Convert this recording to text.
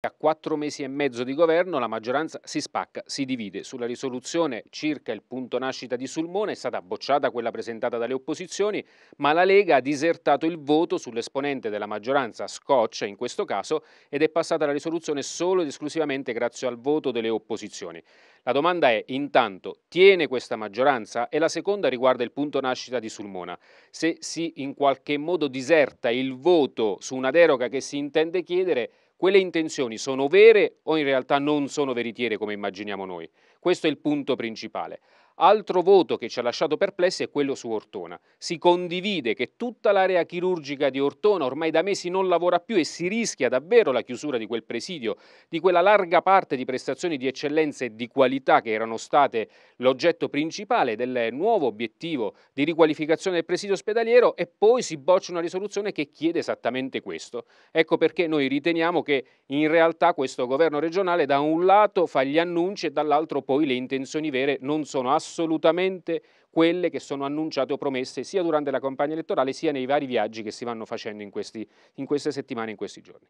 A quattro mesi e mezzo di governo la maggioranza si spacca, si divide. Sulla risoluzione circa il punto nascita di Sulmona è stata bocciata quella presentata dalle opposizioni, ma la Lega ha disertato il voto sull'esponente della maggioranza, Scotch in questo caso, ed è passata la risoluzione solo ed esclusivamente grazie al voto delle opposizioni. La domanda è, intanto, tiene questa maggioranza? E la seconda riguarda il punto nascita di Sulmona. Se si in qualche modo diserta il voto su una deroga che si intende chiedere, quelle intenzioni sono vere o in realtà non sono veritiere come immaginiamo noi? Questo è il punto principale. Altro voto che ci ha lasciato perplessi è quello su Ortona. Si condivide che tutta l'area chirurgica di Ortona ormai da mesi non lavora più e si rischia davvero la chiusura di quel presidio, di quella larga parte di prestazioni di eccellenza e di qualità che erano state l'oggetto principale del nuovo obiettivo di riqualificazione del presidio ospedaliero e poi si boccia una risoluzione che chiede esattamente questo. Ecco perché noi riteniamo che in realtà questo governo regionale da un lato fa gli annunci e dall'altro poi le intenzioni vere non sono assolutamente assolutamente quelle che sono annunciate o promesse sia durante la campagna elettorale sia nei vari viaggi che si vanno facendo in, questi, in queste settimane, in questi giorni.